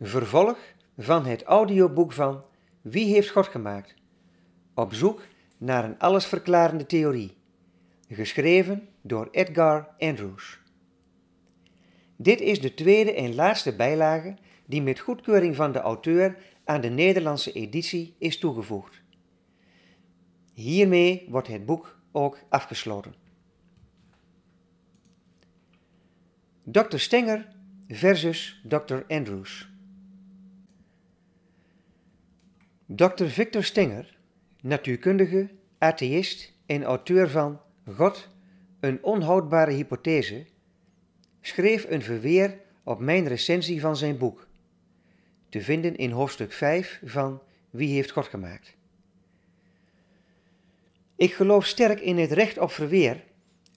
Vervolg van het audioboek van Wie heeft God gemaakt? Op zoek naar een allesverklarende theorie. Geschreven door Edgar Andrews. Dit is de tweede en laatste bijlage die met goedkeuring van de auteur aan de Nederlandse editie is toegevoegd. Hiermee wordt het boek ook afgesloten. Dr. Stenger versus Dr. Andrews. Dr. Victor Stinger, natuurkundige, atheïst en auteur van God, een onhoudbare hypothese, schreef een verweer op mijn recensie van zijn boek, te vinden in hoofdstuk 5 van Wie heeft God gemaakt? Ik geloof sterk in het recht op verweer,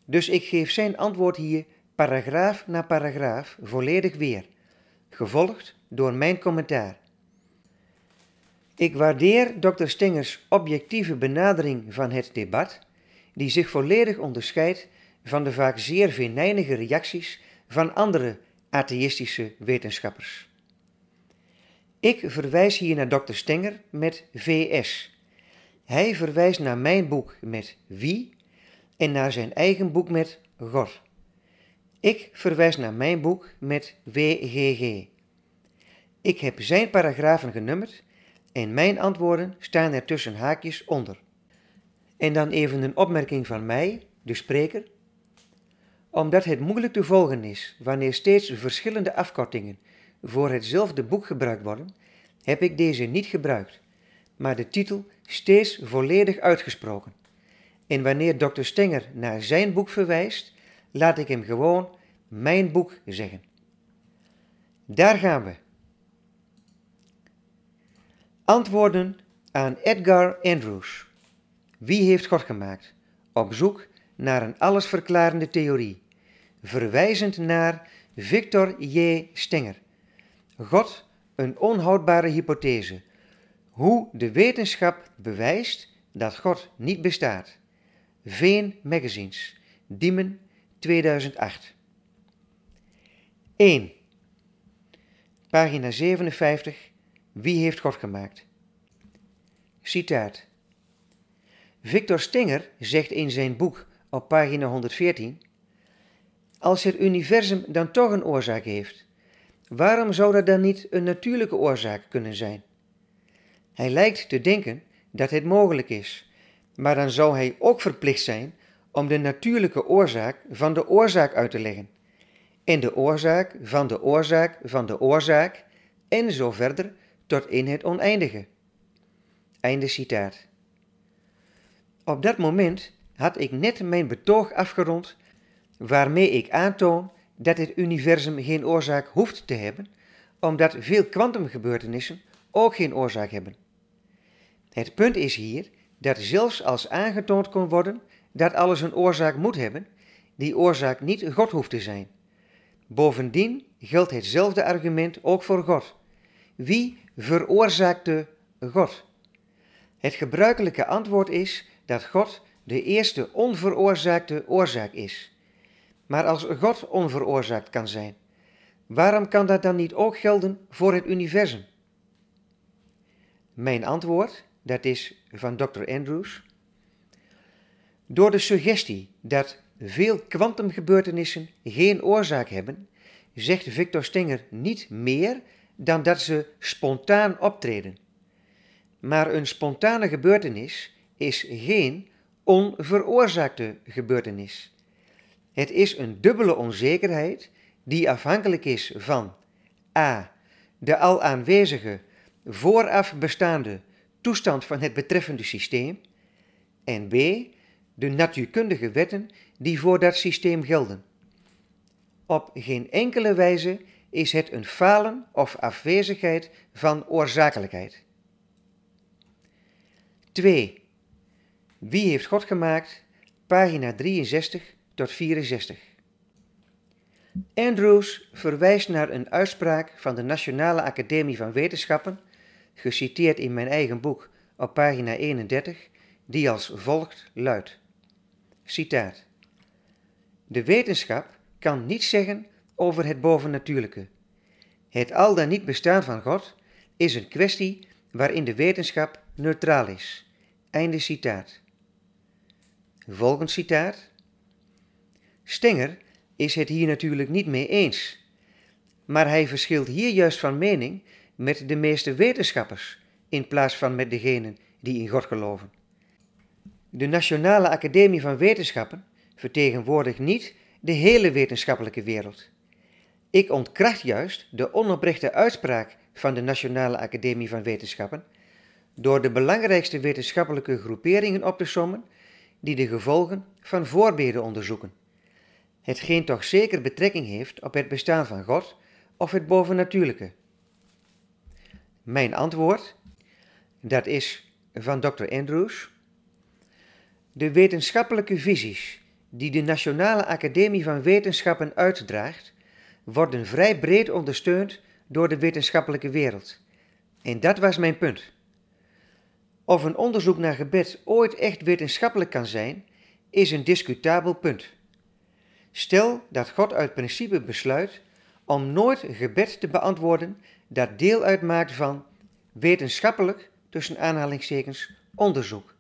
dus ik geef zijn antwoord hier paragraaf na paragraaf volledig weer, gevolgd door mijn commentaar. Ik waardeer Dr. Stengers objectieve benadering van het debat, die zich volledig onderscheidt van de vaak zeer venijnige reacties van andere atheïstische wetenschappers. Ik verwijs hier naar Dr. Stenger met VS. Hij verwijst naar mijn boek met Wie en naar zijn eigen boek met God. Ik verwijs naar mijn boek met WGG. Ik heb zijn paragrafen genummerd en mijn antwoorden staan er tussen haakjes onder. En dan even een opmerking van mij, de spreker. Omdat het moeilijk te volgen is wanneer steeds verschillende afkortingen voor hetzelfde boek gebruikt worden, heb ik deze niet gebruikt, maar de titel steeds volledig uitgesproken. En wanneer dokter Stenger naar zijn boek verwijst, laat ik hem gewoon mijn boek zeggen. Daar gaan we. Antwoorden aan Edgar Andrews. Wie heeft God gemaakt? Op zoek naar een allesverklarende theorie. Verwijzend naar Victor J. Stenger. God, een onhoudbare hypothese. Hoe de wetenschap bewijst dat God niet bestaat. Veen Magazines, Diemen 2008. 1. Pagina 57 wie heeft God gemaakt? Citaat. Victor Stinger zegt in zijn boek op pagina 114: Als het universum dan toch een oorzaak heeft, waarom zou dat dan niet een natuurlijke oorzaak kunnen zijn? Hij lijkt te denken dat het mogelijk is, maar dan zou hij ook verplicht zijn om de natuurlijke oorzaak van de oorzaak uit te leggen. En de oorzaak van de oorzaak van de oorzaak en zo verder tot in het oneindige. Einde citaat. Op dat moment had ik net mijn betoog afgerond waarmee ik aantoon dat het universum geen oorzaak hoeft te hebben, omdat veel kwantumgebeurtenissen ook geen oorzaak hebben. Het punt is hier dat zelfs als aangetoond kon worden dat alles een oorzaak moet hebben, die oorzaak niet God hoeft te zijn. Bovendien geldt hetzelfde argument ook voor God. Wie veroorzaakte God? Het gebruikelijke antwoord is dat God de eerste onveroorzaakte oorzaak is. Maar als God onveroorzaakt kan zijn, waarom kan dat dan niet ook gelden voor het universum? Mijn antwoord, dat is van Dr. Andrews. Door de suggestie dat veel kwantumgebeurtenissen geen oorzaak hebben, zegt Victor Stenger niet meer dan dat ze spontaan optreden. Maar een spontane gebeurtenis is geen onveroorzaakte gebeurtenis. Het is een dubbele onzekerheid die afhankelijk is van a. de al aanwezige, vooraf bestaande toestand van het betreffende systeem en b. de natuurkundige wetten die voor dat systeem gelden. Op geen enkele wijze is het een falen of afwezigheid van oorzakelijkheid. 2. Wie heeft God gemaakt? Pagina 63 tot 64. Andrews verwijst naar een uitspraak van de Nationale Academie van Wetenschappen, geciteerd in mijn eigen boek op pagina 31, die als volgt luidt: Citaat. De wetenschap kan niet zeggen over het bovennatuurlijke. Het al dan niet bestaan van God is een kwestie waarin de wetenschap neutraal is. Einde citaat. Volgend citaat. Stenger is het hier natuurlijk niet mee eens, maar hij verschilt hier juist van mening met de meeste wetenschappers in plaats van met degenen die in God geloven. De Nationale Academie van Wetenschappen vertegenwoordigt niet de hele wetenschappelijke wereld. Ik ontkracht juist de onoprechte uitspraak van de Nationale Academie van Wetenschappen door de belangrijkste wetenschappelijke groeperingen op te sommen die de gevolgen van voorbeelden onderzoeken. Hetgeen toch zeker betrekking heeft op het bestaan van God of het bovennatuurlijke. Mijn antwoord, dat is van Dr. Andrews. De wetenschappelijke visies die de Nationale Academie van Wetenschappen uitdraagt, worden vrij breed ondersteund door de wetenschappelijke wereld. En dat was mijn punt. Of een onderzoek naar gebed ooit echt wetenschappelijk kan zijn, is een discutabel punt. Stel dat God uit principe besluit om nooit een gebed te beantwoorden dat deel uitmaakt van wetenschappelijk tussen aanhalingstekens onderzoek.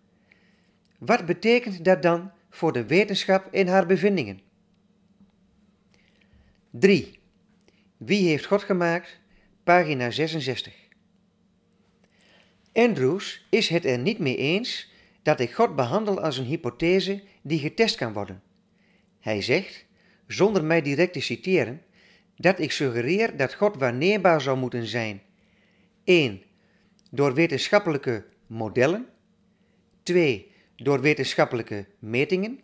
Wat betekent dat dan voor de wetenschap en haar bevindingen? 3. Wie heeft God gemaakt? Pagina 66. Andrews is het er niet mee eens dat ik God behandel als een hypothese die getest kan worden. Hij zegt, zonder mij direct te citeren, dat ik suggereer dat God waarneembaar zou moeten zijn. 1. Door wetenschappelijke modellen. 2. Door wetenschappelijke metingen.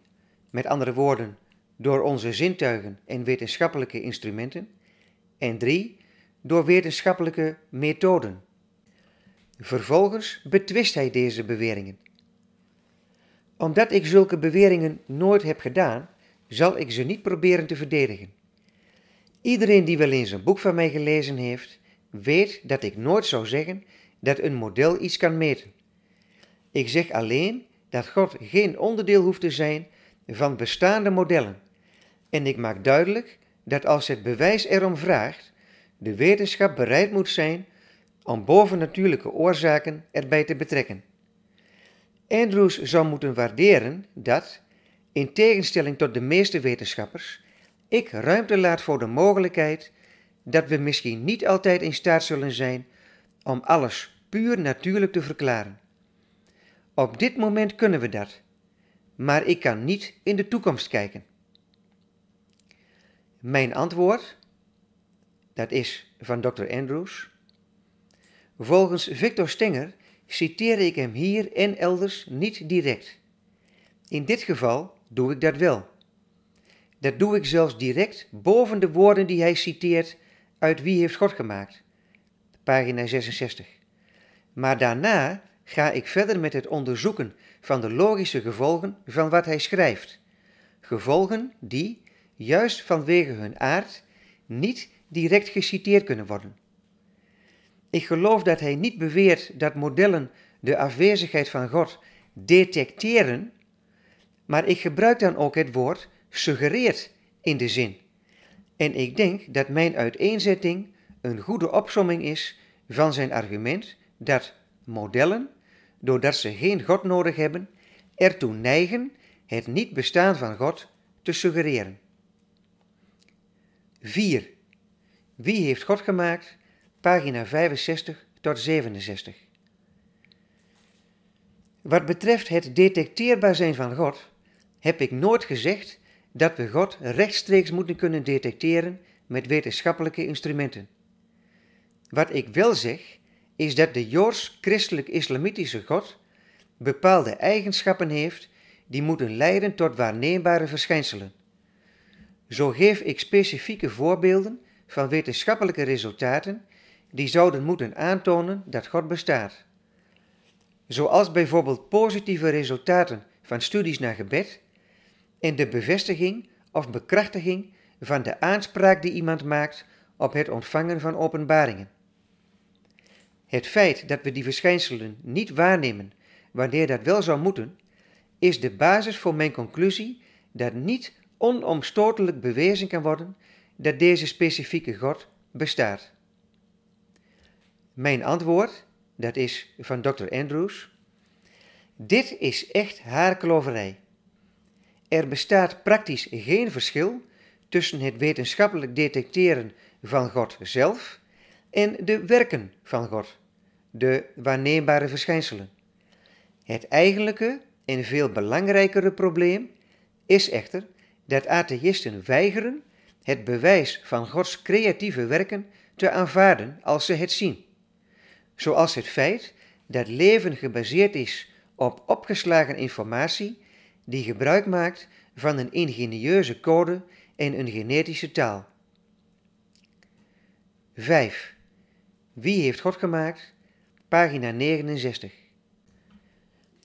Met andere woorden, door onze zintuigen en wetenschappelijke instrumenten. En drie, door wetenschappelijke methoden. Vervolgens betwist hij deze beweringen. Omdat ik zulke beweringen nooit heb gedaan, zal ik ze niet proberen te verdedigen. Iedereen die wel eens een boek van mij gelezen heeft, weet dat ik nooit zou zeggen dat een model iets kan meten. Ik zeg alleen dat God geen onderdeel hoeft te zijn van bestaande modellen en ik maak duidelijk dat als het bewijs erom vraagt, de wetenschap bereid moet zijn om bovennatuurlijke oorzaken erbij te betrekken. Andrews zou moeten waarderen dat, in tegenstelling tot de meeste wetenschappers, ik ruimte laat voor de mogelijkheid dat we misschien niet altijd in staat zullen zijn om alles puur natuurlijk te verklaren. Op dit moment kunnen we dat, maar ik kan niet in de toekomst kijken. Mijn antwoord, dat is van Dr. Andrews. Volgens Victor Stenger citeer ik hem hier en elders niet direct. In dit geval doe ik dat wel. Dat doe ik zelfs direct boven de woorden die hij citeert uit Wie heeft God gemaakt, pagina 66. Maar daarna ga ik verder met het onderzoeken van de logische gevolgen van wat hij schrijft. Gevolgen die, juist vanwege hun aard, niet direct geciteerd kunnen worden. Ik geloof dat hij niet beweert dat modellen de afwezigheid van God detecteren, maar ik gebruik dan ook het woord suggereert in de zin. En ik denk dat mijn uiteenzetting een goede opsomming is van zijn argument dat modellen, doordat ze geen God nodig hebben, ertoe neigen het niet bestaan van God te suggereren. 4. Wie heeft God gemaakt? Pagina 65 tot 67. Wat betreft het detecteerbaar zijn van God, heb ik nooit gezegd dat we God rechtstreeks moeten kunnen detecteren met wetenschappelijke instrumenten. Wat ik wel zeg, is dat de Joods-christelijk-islamitische God bepaalde eigenschappen heeft die moeten leiden tot waarneembare verschijnselen. Zo geef ik specifieke voorbeelden van wetenschappelijke resultaten die zouden moeten aantonen dat God bestaat. Zoals bijvoorbeeld positieve resultaten van studies naar gebed en de bevestiging of bekrachtiging van de aanspraak die iemand maakt op het ontvangen van openbaringen. Het feit dat we die verschijnselen niet waarnemen wanneer dat wel zou moeten, is de basis voor mijn conclusie dat niet onomstotelijk bewezen kan worden dat deze specifieke God bestaat. Mijn antwoord, dat is van Dr. Andrews, dit is echt haarkloverij. Er bestaat praktisch geen verschil tussen het wetenschappelijk detecteren van God zelf en de werken van God, de waarneembare verschijnselen. Het eigenlijke en veel belangrijkere probleem is echter dat atheïsten weigeren het bewijs van Gods creatieve werken te aanvaarden als ze het zien. Zoals het feit dat leven gebaseerd is op opgeslagen informatie die gebruik maakt van een ingenieuze code en een genetische taal. 5. Wie heeft God gemaakt? Pagina 69.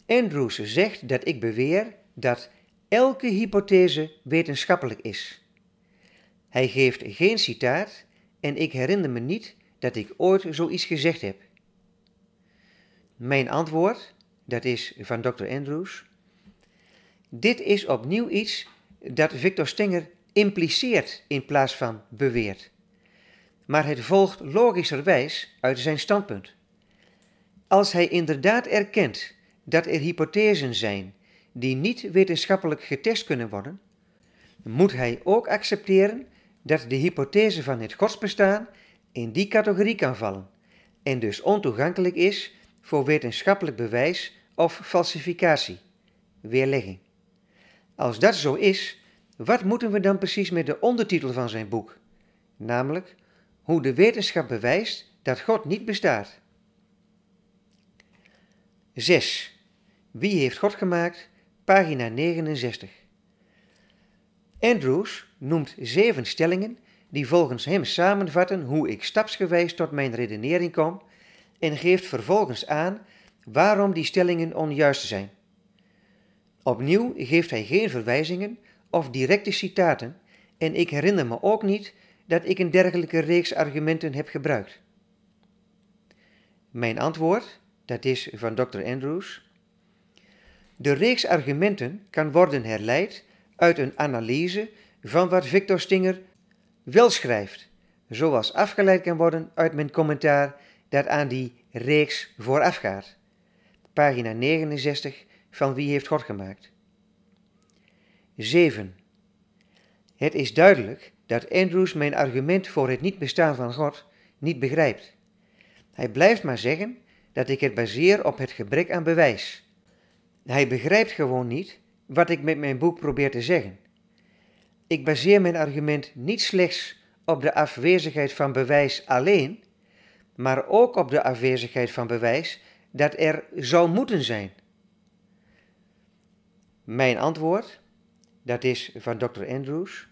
Andrews zegt dat ik beweer dat elke hypothese wetenschappelijk is. Hij geeft geen citaat en ik herinner me niet dat ik ooit zoiets gezegd heb. Mijn antwoord, dat is van Dr. Andrews. Dit is opnieuw iets dat Victor Stenger impliceert in plaats van beweert. Maar het volgt logischerwijs uit zijn standpunt. Als hij inderdaad erkent dat er hypothesen zijn die niet wetenschappelijk getest kunnen worden, moet hij ook accepteren dat de hypothese van het godsbestaan in die categorie kan vallen en dus ontoegankelijk is voor wetenschappelijk bewijs of falsificatie, weerlegging. Als dat zo is, wat moeten we dan precies met de ondertitel van zijn boek, namelijk hoe de wetenschap bewijst dat God niet bestaat? 6. Wie heeft God gemaakt pagina 69. Andrews noemt zeven stellingen die volgens hem samenvatten hoe ik stapsgewijs tot mijn redenering kom en geeft vervolgens aan waarom die stellingen onjuist zijn. Opnieuw geeft hij geen verwijzingen of directe citaten en ik herinner me ook niet dat ik een dergelijke reeks argumenten heb gebruikt. Mijn antwoord, dat is van Dr. Andrews, de reeks argumenten kan worden herleid uit een analyse van wat Victor Stinger wel schrijft, zoals afgeleid kan worden uit mijn commentaar dat aan die reeks voorafgaat. Pagina 69 van Wie heeft God gemaakt? 7. Het is duidelijk dat Andrews mijn argument voor het niet bestaan van God niet begrijpt. Hij blijft maar zeggen dat ik het baseer op het gebrek aan bewijs. Hij begrijpt gewoon niet wat ik met mijn boek probeer te zeggen. Ik baseer mijn argument niet slechts op de afwezigheid van bewijs alleen, maar ook op de afwezigheid van bewijs dat er zou moeten zijn. Mijn antwoord, dat is van Dr. Andrews.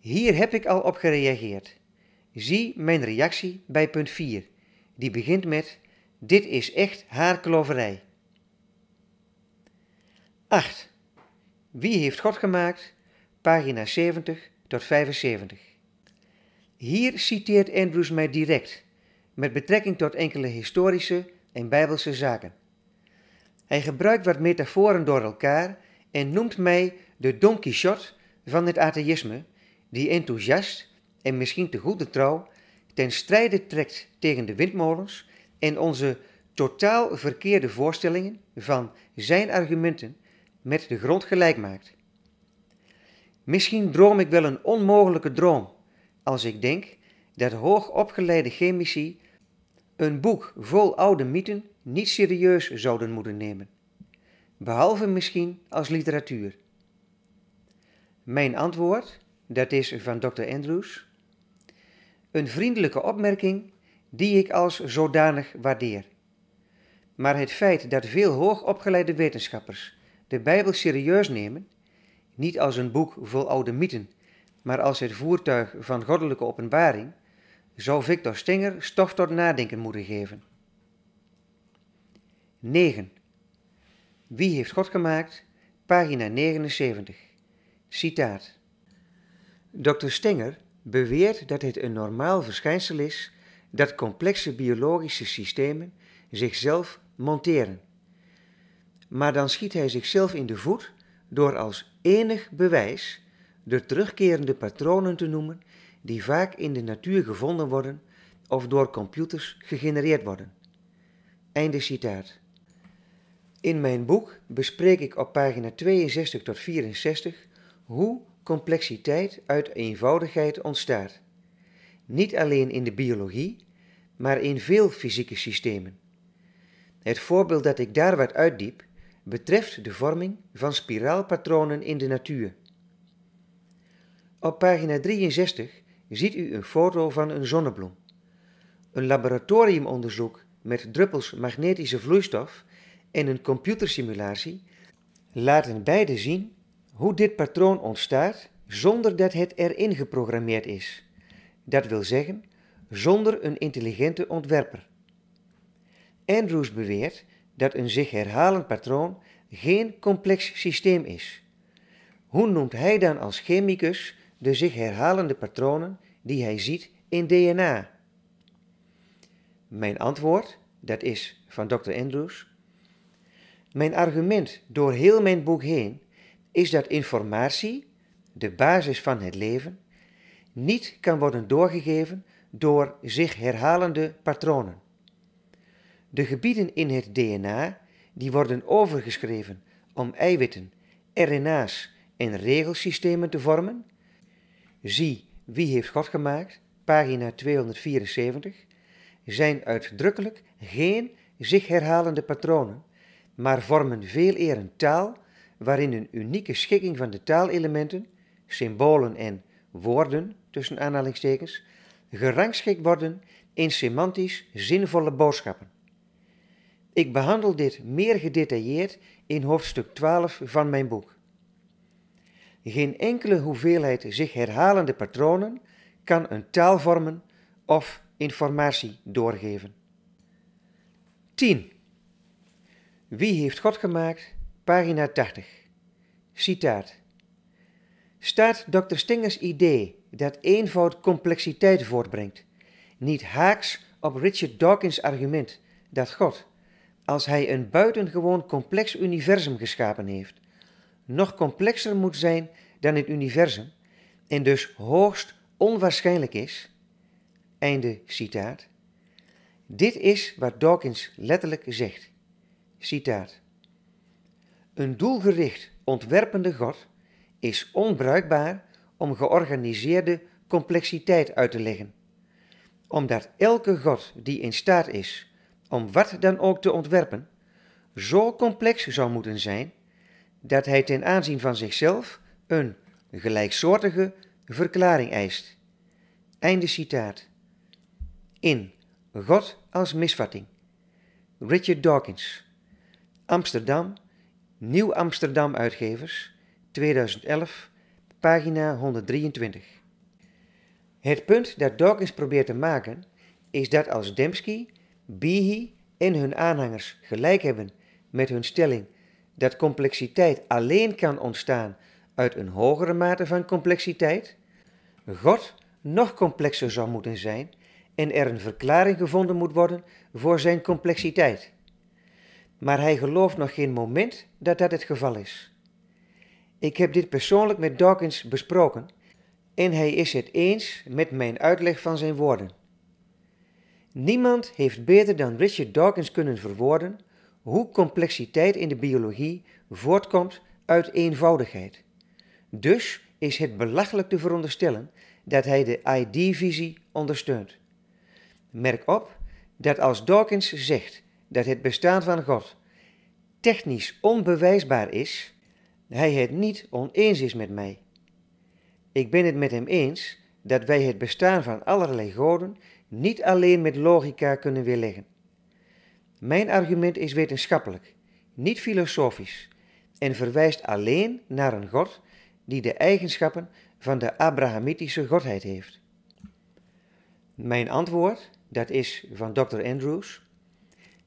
Hier heb ik al op gereageerd. Zie mijn reactie bij punt 4. Die begint met: Dit is echt haarkloverij. 8. Wie heeft God gemaakt? Pagina 70 tot 75. Hier citeert Andrews mij direct, met betrekking tot enkele historische en bijbelse zaken. Hij gebruikt wat metaforen door elkaar en noemt mij de Don Quixote van het atheïsme, die enthousiast en misschien te goede trouw ten strijde trekt tegen de windmolens en onze totaal verkeerde voorstellingen van zijn argumenten met de grond gelijk maakt. Misschien droom ik wel een onmogelijke droom als ik denk dat hoogopgeleide chemici een boek vol oude mythen niet serieus zouden moeten nemen, behalve misschien als literatuur. Mijn antwoord, dat is van Dr. Andrews, een vriendelijke opmerking die ik als zodanig waardeer. Maar het feit dat veel hoogopgeleide wetenschappers de Bijbel serieus nemen, niet als een boek vol oude mythen, maar als het voertuig van goddelijke openbaring, zou Victor Stinger stof tot nadenken moeten geven. 9. Wie heeft God gemaakt? Pagina 79. Citaat. Dr. Stenger beweert dat het een normaal verschijnsel is dat complexe biologische systemen zichzelf monteren maar dan schiet hij zichzelf in de voet door als enig bewijs de terugkerende patronen te noemen die vaak in de natuur gevonden worden of door computers gegenereerd worden. Einde citaat. In mijn boek bespreek ik op pagina 62 tot 64 hoe complexiteit uit eenvoudigheid ontstaat. Niet alleen in de biologie, maar in veel fysieke systemen. Het voorbeeld dat ik daar wat uitdiep betreft de vorming van spiraalpatronen in de natuur. Op pagina 63 ziet u een foto van een zonnebloem. Een laboratoriumonderzoek met druppels magnetische vloeistof en een computersimulatie laten beide zien hoe dit patroon ontstaat zonder dat het erin geprogrammeerd is. Dat wil zeggen, zonder een intelligente ontwerper. Andrews beweert dat een zich herhalend patroon geen complex systeem is. Hoe noemt hij dan als chemicus de zich herhalende patronen die hij ziet in DNA? Mijn antwoord, dat is van Dr. Andrews. Mijn argument door heel mijn boek heen is dat informatie, de basis van het leven, niet kan worden doorgegeven door zich herhalende patronen. De gebieden in het DNA die worden overgeschreven om eiwitten, RNA's en regelsystemen te vormen. Zie Wie heeft God gemaakt, pagina 274, zijn uitdrukkelijk geen zich herhalende patronen, maar vormen veel eer een taal waarin een unieke schikking van de taalelementen, symbolen en woorden tussen aanhalingstekens gerangschikt worden in semantisch zinvolle boodschappen. Ik behandel dit meer gedetailleerd in hoofdstuk 12 van mijn boek. Geen enkele hoeveelheid zich herhalende patronen kan een taal vormen of informatie doorgeven. 10. Wie heeft God gemaakt? Pagina 80. Citaat. Staat Dr. Stingers idee dat eenvoud complexiteit voortbrengt, niet haaks op Richard Dawkins' argument dat God als hij een buitengewoon complex universum geschapen heeft. Nog complexer moet zijn dan het universum en dus hoogst onwaarschijnlijk is. Einde citaat. Dit is wat Dawkins letterlijk zegt. Citaat. Een doelgericht ontwerpende God is onbruikbaar om georganiseerde complexiteit uit te leggen, omdat elke God die in staat is om wat dan ook te ontwerpen, zo complex zou moeten zijn dat hij ten aanzien van zichzelf een gelijksoortige verklaring eist. Einde citaat. In God als misvatting. Richard Dawkins. Amsterdam, Nieuw Amsterdam Uitgevers, 2011, pagina 123. Het punt dat Dawkins probeert te maken is dat als Dembski Bihi en hun aanhangers gelijk hebben met hun stelling dat complexiteit alleen kan ontstaan uit een hogere mate van complexiteit, God nog complexer zou moeten zijn en er een verklaring gevonden moet worden voor zijn complexiteit. Maar hij gelooft nog geen moment dat dat het geval is. Ik heb dit persoonlijk met Dawkins besproken en hij is het eens met mijn uitleg van zijn woorden. Niemand heeft beter dan Richard Dawkins kunnen verwoorden hoe complexiteit in de biologie voortkomt uit eenvoudigheid. Dus is het belachelijk te veronderstellen dat hij de ID-visie ondersteunt. Merk op dat als Dawkins zegt dat het bestaan van God technisch onbewijsbaar is, hij het niet oneens is met mij. Ik ben het met hem eens dat wij het bestaan van allerlei goden niet alleen met logica kunnen weerleggen. Mijn argument is wetenschappelijk, niet filosofisch, en verwijst alleen naar een God die de eigenschappen van de Abrahamitische godheid heeft. Mijn antwoord, dat is van Dr. Andrews.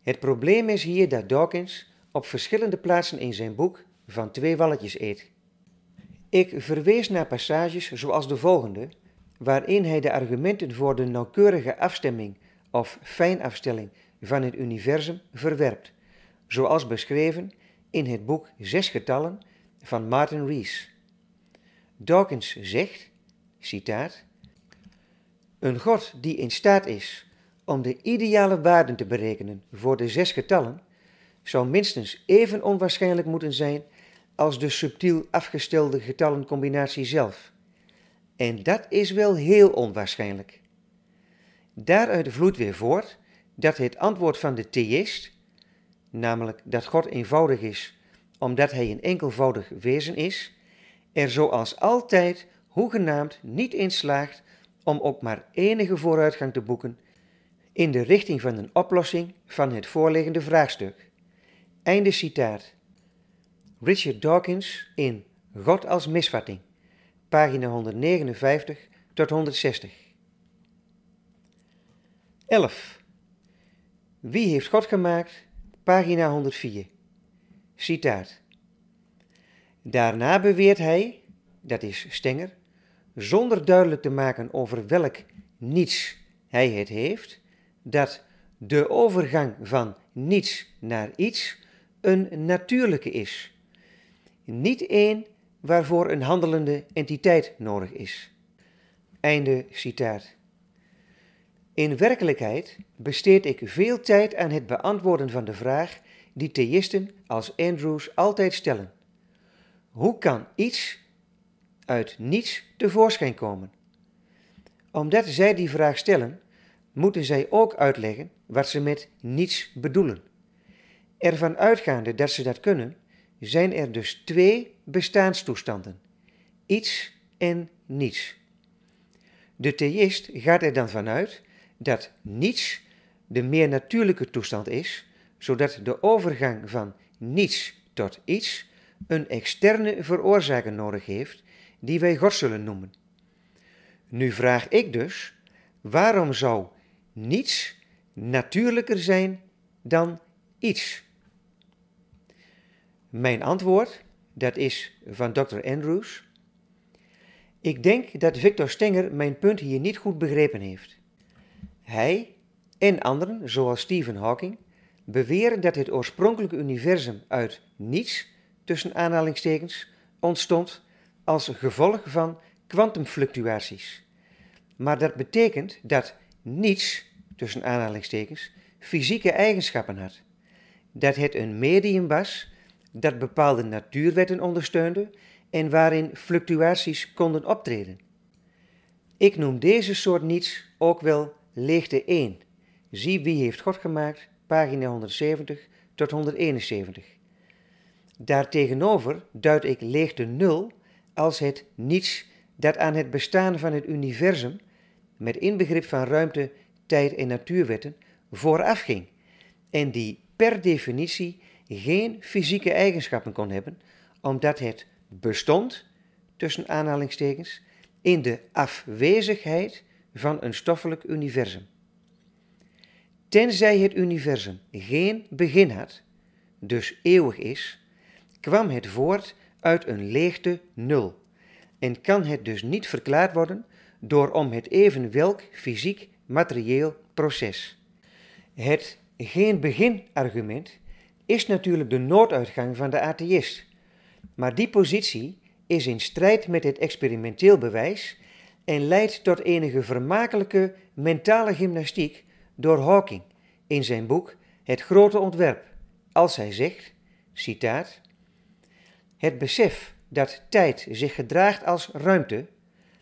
Het probleem is hier dat Dawkins op verschillende plaatsen in zijn boek van twee walletjes eet. Ik verwees naar passages zoals de volgende waarin hij de argumenten voor de nauwkeurige afstemming of fijnafstelling van het universum verwerpt, zoals beschreven in het boek Zes Getallen van Martin Rees. Dawkins zegt, citaat, Een God die in staat is om de ideale waarden te berekenen voor de zes getallen, zou minstens even onwaarschijnlijk moeten zijn als de subtiel afgestelde getallencombinatie zelf. En dat is wel heel onwaarschijnlijk. Daaruit vloeit weer voort dat het antwoord van de theïst, namelijk dat God eenvoudig is omdat hij een enkelvoudig wezen is, er zoals altijd hoegenaamd niet in slaagt om ook maar enige vooruitgang te boeken in de richting van een oplossing van het voorliggende vraagstuk. Einde citaat. Richard Dawkins in God als misvatting pagina 159 tot 160. 11. Wie heeft God gemaakt? Pagina 104. Citaat. Daarna beweert hij, dat is Stenger, zonder duidelijk te maken over welk niets hij het heeft, dat de overgang van niets naar iets een natuurlijke is. Niet één waarvoor een handelende entiteit nodig is. Einde citaat. In werkelijkheid besteed ik veel tijd aan het beantwoorden van de vraag die theïsten als Andrews altijd stellen. Hoe kan iets uit niets tevoorschijn komen? Omdat zij die vraag stellen, moeten zij ook uitleggen wat ze met niets bedoelen. Ervan uitgaande dat ze dat kunnen, zijn er dus twee bestaanstoestanden, iets en niets. De theïst gaat er dan vanuit dat niets de meer natuurlijke toestand is, zodat de overgang van niets tot iets een externe veroorzaker nodig heeft, die wij God zullen noemen. Nu vraag ik dus, waarom zou niets natuurlijker zijn dan iets? Mijn antwoord dat is van Dr. Andrews. Ik denk dat Victor Stenger mijn punt hier niet goed begrepen heeft. Hij en anderen, zoals Stephen Hawking, beweren dat het oorspronkelijke universum uit niets, tussen aanhalingstekens, ontstond als gevolg van kwantumfluctuaties. Maar dat betekent dat niets, tussen aanhalingstekens, fysieke eigenschappen had. Dat het een medium was dat bepaalde natuurwetten ondersteunde en waarin fluctuaties konden optreden. Ik noem deze soort niets ook wel leegte 1. Zie wie heeft God gemaakt, pagina 170 tot 171. Daartegenover duid ik leegte 0 als het niets dat aan het bestaan van het universum, met inbegrip van ruimte, tijd en natuurwetten, voorafging en die per definitie geen fysieke eigenschappen kon hebben, omdat het bestond, tussen aanhalingstekens, in de afwezigheid van een stoffelijk universum. Tenzij het universum geen begin had, dus eeuwig is, kwam het voort uit een leegte nul en kan het dus niet verklaard worden door om het even welk fysiek materieel proces. Het geen begin argument is natuurlijk de nooduitgang van de atheïst. Maar die positie is in strijd met het experimenteel bewijs en leidt tot enige vermakelijke mentale gymnastiek door Hawking in zijn boek Het grote ontwerp, als hij zegt, citaat, Het besef dat tijd zich gedraagt als ruimte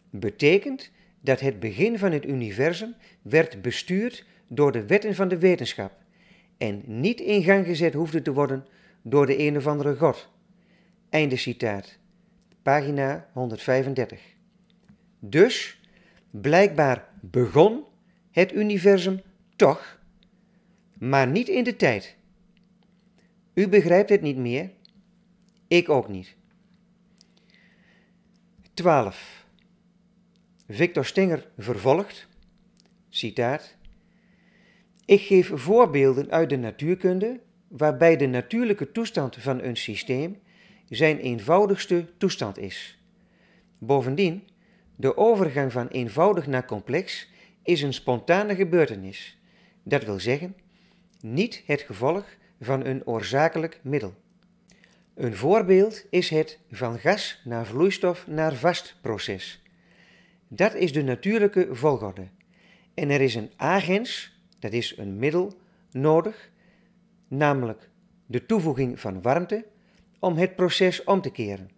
betekent dat het begin van het universum werd bestuurd door de wetten van de wetenschap en niet in gang gezet hoefde te worden door de een of andere god. Einde citaat. Pagina 135. Dus, blijkbaar begon het universum toch, maar niet in de tijd. U begrijpt het niet meer, ik ook niet. 12. Victor Stinger vervolgt, citaat, ik geef voorbeelden uit de natuurkunde waarbij de natuurlijke toestand van een systeem zijn eenvoudigste toestand is. Bovendien, de overgang van eenvoudig naar complex is een spontane gebeurtenis, dat wil zeggen, niet het gevolg van een oorzakelijk middel. Een voorbeeld is het van gas naar vloeistof naar vast proces. Dat is de natuurlijke volgorde. En er is een agens dat is een middel nodig, namelijk de toevoeging van warmte, om het proces om te keren.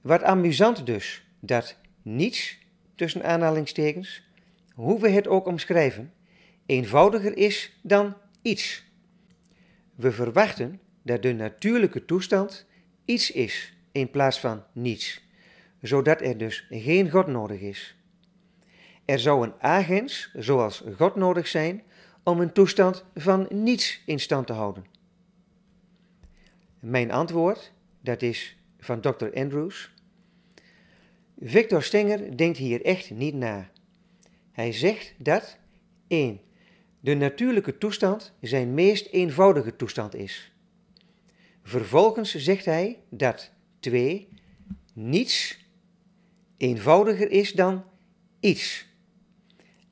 Wat amusant dus dat niets, tussen aanhalingstekens, hoe we het ook omschrijven, eenvoudiger is dan iets. We verwachten dat de natuurlijke toestand iets is in plaats van niets, zodat er dus geen God nodig is. Er zou een agens, zoals God, nodig zijn om een toestand van niets in stand te houden. Mijn antwoord, dat is van Dr. Andrews. Victor Stenger denkt hier echt niet na. Hij zegt dat 1. De natuurlijke toestand zijn meest eenvoudige toestand is. Vervolgens zegt hij dat 2. Niets eenvoudiger is dan iets.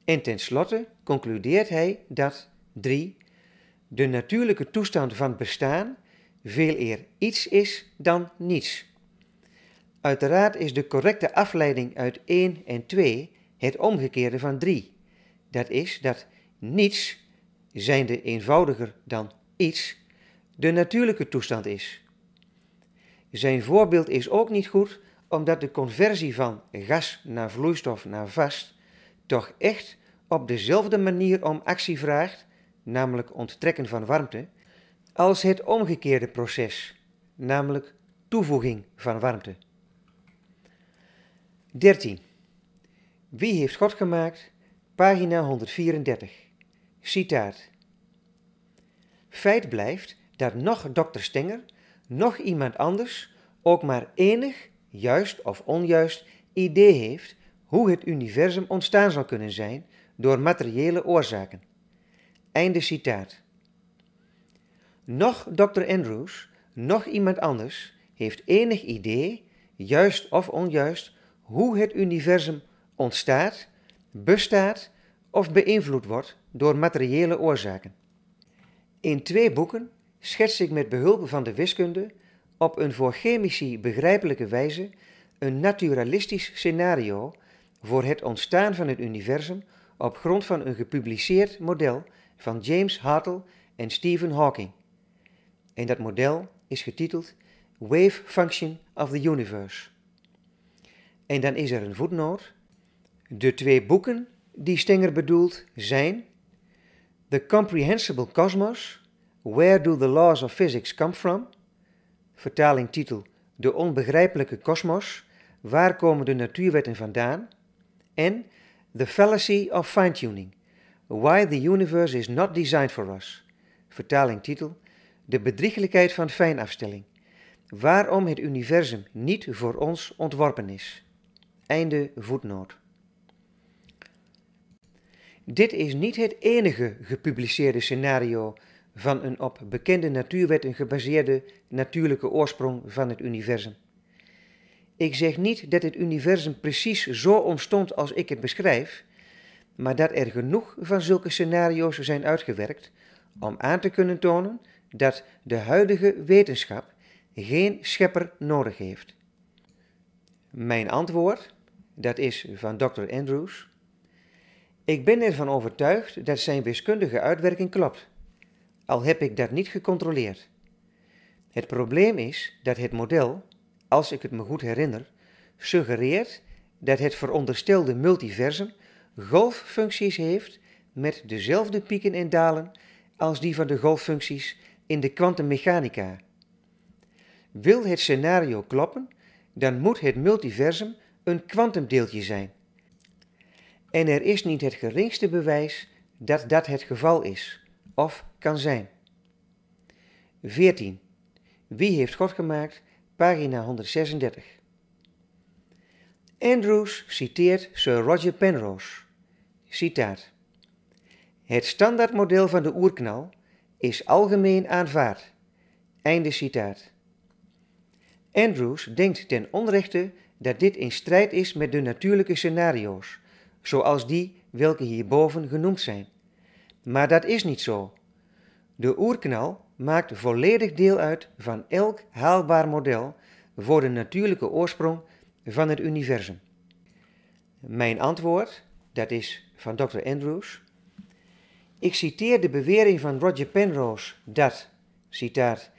En tenslotte concludeert hij dat 3. De natuurlijke toestand van bestaan veel eer iets is dan niets. Uiteraard is de correcte afleiding uit 1 en 2 het omgekeerde van 3. Dat is dat niets, zijnde eenvoudiger dan iets, de natuurlijke toestand is. Zijn voorbeeld is ook niet goed omdat de conversie van gas naar vloeistof naar vast toch echt op dezelfde manier om actie vraagt, namelijk onttrekken van warmte, als het omgekeerde proces, namelijk toevoeging van warmte. 13. Wie heeft God gemaakt? Pagina 134. Citaat. Feit blijft dat nog dokter Stenger, nog iemand anders ook maar enig, juist of onjuist, idee heeft hoe het universum ontstaan zou kunnen zijn door materiële oorzaken. Einde citaat. Nog Dr. Andrews, nog iemand anders heeft enig idee, juist of onjuist, hoe het universum ontstaat, bestaat of beïnvloed wordt door materiële oorzaken. In twee boeken schets ik met behulp van de wiskunde op een voor chemici begrijpelijke wijze een naturalistisch scenario voor het ontstaan van het universum op grond van een gepubliceerd model van James Hartle en Stephen Hawking. En dat model is getiteld Wave Function of the Universe. En dan is er een voetnoot. De twee boeken die Stenger bedoelt zijn The Comprehensible Cosmos, Where Do the Laws of Physics Come From? Vertaling titel De onbegrijpelijke kosmos, Waar komen de natuurwetten vandaan? En The Fallacy of Fine-Tuning. Why the Universe is Not Designed for Us. Vertaling titel De bedriegelijkheid van fijnafstelling. Waarom het universum niet voor ons ontworpen is. Einde voetnoot. Dit is niet het enige gepubliceerde scenario van een op bekende natuurwetten gebaseerde natuurlijke oorsprong van het universum. Ik zeg niet dat het universum precies zo ontstond als ik het beschrijf, maar dat er genoeg van zulke scenario's zijn uitgewerkt om aan te kunnen tonen dat de huidige wetenschap geen schepper nodig heeft. Mijn antwoord, dat is van Dr. Andrews. Ik ben ervan overtuigd dat zijn wiskundige uitwerking klopt, al heb ik dat niet gecontroleerd. Het probleem is dat het model als ik het me goed herinner, suggereert dat het veronderstelde multiversum golffuncties heeft met dezelfde pieken en dalen als die van de golffuncties in de kwantummechanica. Wil het scenario kloppen, dan moet het multiversum een kwantumdeeltje zijn. En er is niet het geringste bewijs dat dat het geval is of kan zijn. 14. Wie heeft God gemaakt pagina 136. Andrews citeert Sir Roger Penrose. Citaat. Het standaardmodel van de oerknal is algemeen aanvaard. Einde citaat. Andrews denkt ten onrechte dat dit in strijd is met de natuurlijke scenario's, zoals die welke hierboven genoemd zijn. Maar dat is niet zo, de oerknal maakt volledig deel uit van elk haalbaar model voor de natuurlijke oorsprong van het universum. Mijn antwoord, dat is van Dr. Andrews. Ik citeer de bewering van Roger Penrose dat, citaat,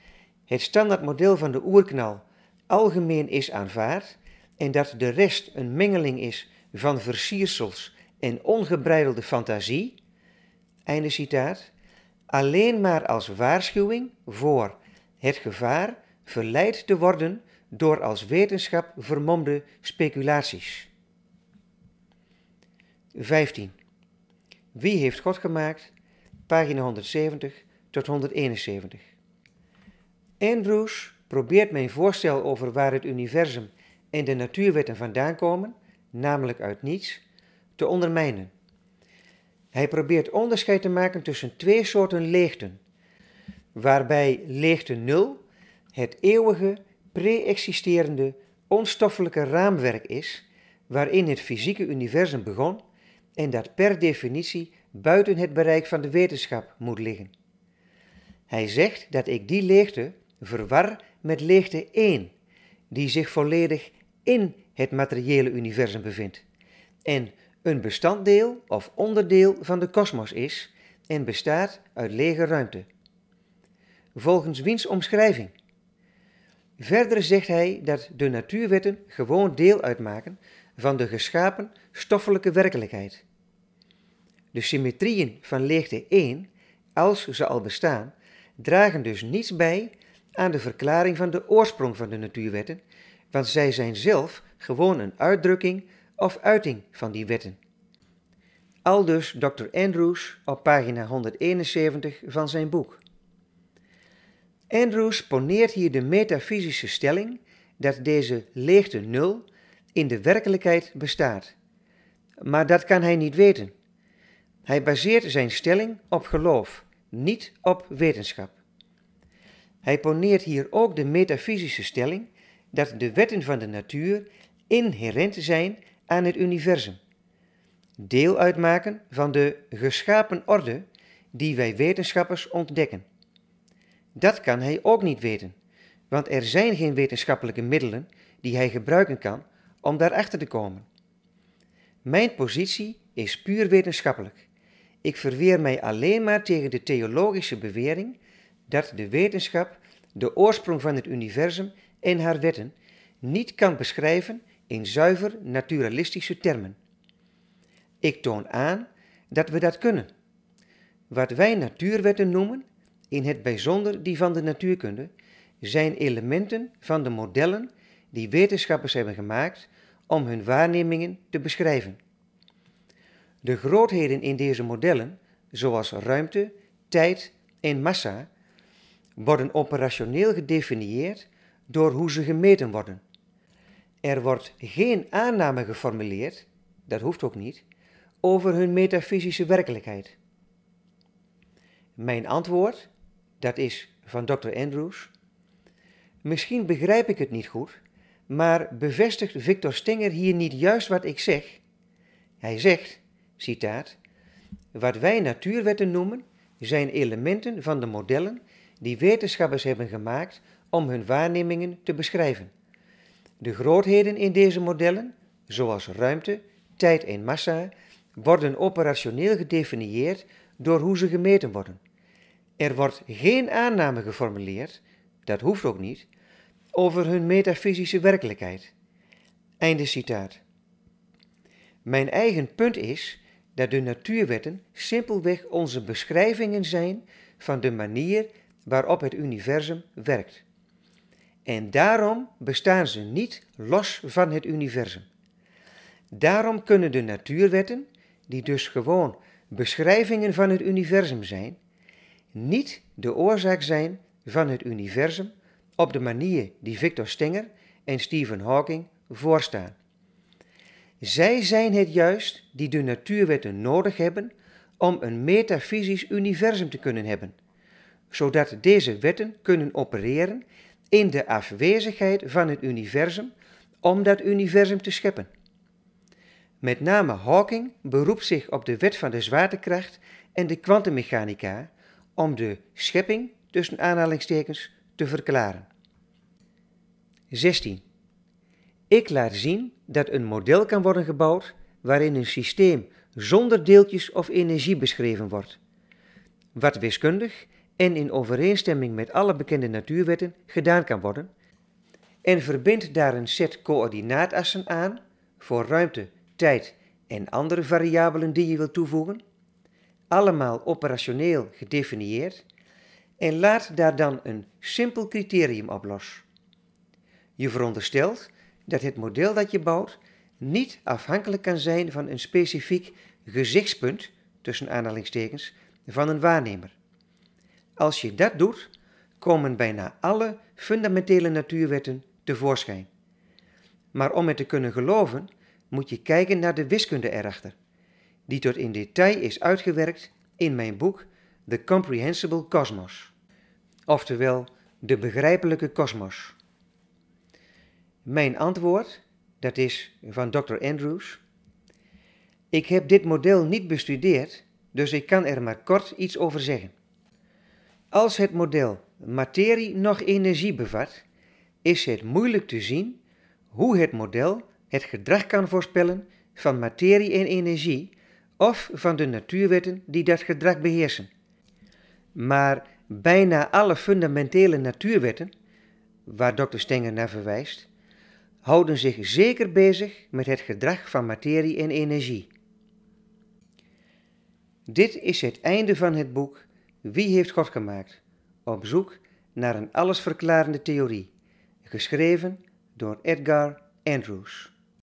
het standaardmodel van de oerknal algemeen is aanvaard en dat de rest een mengeling is van versiersels en ongebreidelde fantasie, einde citaat, alleen maar als waarschuwing voor het gevaar verleid te worden door als wetenschap vermomde speculaties. 15. Wie heeft God gemaakt? Pagina 170 tot 171. Andrews probeert mijn voorstel over waar het universum en de natuurwetten vandaan komen, namelijk uit niets, te ondermijnen. Hij probeert onderscheid te maken tussen twee soorten leegten, waarbij leegte 0 het eeuwige, pre-existerende, onstoffelijke raamwerk is waarin het fysieke universum begon en dat per definitie buiten het bereik van de wetenschap moet liggen. Hij zegt dat ik die leegte verwar met leegte 1, die zich volledig in het materiële universum bevindt en een bestanddeel of onderdeel van de kosmos is en bestaat uit lege ruimte. Volgens wiens omschrijving? Verder zegt hij dat de natuurwetten gewoon deel uitmaken van de geschapen stoffelijke werkelijkheid. De symmetrieën van leegte 1, als ze al bestaan, dragen dus niets bij aan de verklaring van de oorsprong van de natuurwetten, want zij zijn zelf gewoon een uitdrukking of uiting van die wetten. Aldus Dr. Andrews op pagina 171 van zijn boek. Andrews poneert hier de metafysische stelling dat deze leegte nul in de werkelijkheid bestaat. Maar dat kan hij niet weten. Hij baseert zijn stelling op geloof, niet op wetenschap. Hij poneert hier ook de metafysische stelling dat de wetten van de natuur inherent zijn aan het universum, deel uitmaken van de geschapen orde die wij wetenschappers ontdekken. Dat kan hij ook niet weten, want er zijn geen wetenschappelijke middelen die hij gebruiken kan om daarachter te komen. Mijn positie is puur wetenschappelijk. Ik verweer mij alleen maar tegen de theologische bewering dat de wetenschap de oorsprong van het universum en haar wetten niet kan beschrijven in zuiver naturalistische termen. Ik toon aan dat we dat kunnen. Wat wij natuurwetten noemen, in het bijzonder die van de natuurkunde, zijn elementen van de modellen die wetenschappers hebben gemaakt om hun waarnemingen te beschrijven. De grootheden in deze modellen, zoals ruimte, tijd en massa, worden operationeel gedefinieerd door hoe ze gemeten worden. Er wordt geen aanname geformuleerd, dat hoeft ook niet, over hun metafysische werkelijkheid. Mijn antwoord, dat is van Dr. Andrews. Misschien begrijp ik het niet goed, maar bevestigt Victor Stinger hier niet juist wat ik zeg? Hij zegt, citaat, wat wij natuurwetten noemen, zijn elementen van de modellen die wetenschappers hebben gemaakt om hun waarnemingen te beschrijven. De grootheden in deze modellen, zoals ruimte, tijd en massa, worden operationeel gedefinieerd door hoe ze gemeten worden. Er wordt geen aanname geformuleerd, dat hoeft ook niet, over hun metafysische werkelijkheid. Einde citaat. Mijn eigen punt is dat de natuurwetten simpelweg onze beschrijvingen zijn van de manier waarop het universum werkt. En daarom bestaan ze niet los van het universum. Daarom kunnen de natuurwetten, die dus gewoon beschrijvingen van het universum zijn, niet de oorzaak zijn van het universum op de manier die Victor Stenger en Stephen Hawking voorstaan. Zij zijn het juist die de natuurwetten nodig hebben om een metafysisch universum te kunnen hebben, zodat deze wetten kunnen opereren in de afwezigheid van het universum om dat universum te scheppen. Met name Hawking beroept zich op de wet van de zwaartekracht en de kwantummechanica om de schepping tussen aanhalingstekens te verklaren. 16. Ik laat zien dat een model kan worden gebouwd waarin een systeem zonder deeltjes of energie beschreven wordt, wat wiskundig en in overeenstemming met alle bekende natuurwetten gedaan kan worden en verbindt daar een set coördinaatassen aan voor ruimte, tijd en andere variabelen die je wilt toevoegen, allemaal operationeel gedefinieerd en laat daar dan een simpel criterium op los. Je veronderstelt dat het model dat je bouwt niet afhankelijk kan zijn van een specifiek gezichtspunt, tussen aanhalingstekens, van een waarnemer. Als je dat doet, komen bijna alle fundamentele natuurwetten tevoorschijn. Maar om het te kunnen geloven, moet je kijken naar de wiskunde erachter, die tot in detail is uitgewerkt in mijn boek The Comprehensible Cosmos, oftewel de begrijpelijke kosmos. Mijn antwoord, dat is van Dr. Andrews. Ik heb dit model niet bestudeerd, dus ik kan er maar kort iets over zeggen. Als het model materie nog energie bevat, is het moeilijk te zien hoe het model het gedrag kan voorspellen van materie en energie of van de natuurwetten die dat gedrag beheersen. Maar bijna alle fundamentele natuurwetten, waar Dr. Stenger naar verwijst, houden zich zeker bezig met het gedrag van materie en energie. Dit is het einde van het boek wie heeft God gemaakt? Op zoek naar een allesverklarende theorie, geschreven door Edgar Andrews.